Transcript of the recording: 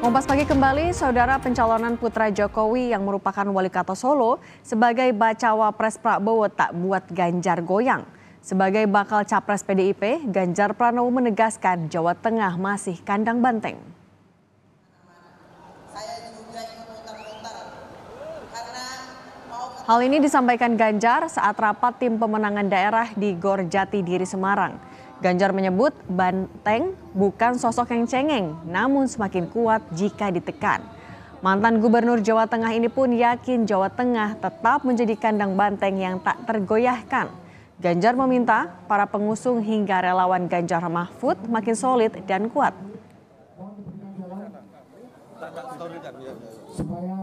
Kompas pagi kembali, saudara pencalonan putra Jokowi yang merupakan wali kota Solo sebagai bacawa pres Prabowo tak buat Ganjar goyang. Sebagai bakal capres PDIP, Ganjar Pranowo menegaskan Jawa Tengah masih kandang banteng. Hal ini disampaikan Ganjar saat rapat tim pemenangan daerah di Gorjati Diri Semarang. Ganjar menyebut Banteng bukan sosok yang cengeng, namun semakin kuat jika ditekan. Mantan Gubernur Jawa Tengah ini pun yakin Jawa Tengah tetap menjadi kandang banteng yang tak tergoyahkan. Ganjar meminta para pengusung hingga relawan Ganjar Mahfud makin solid dan kuat. Supaya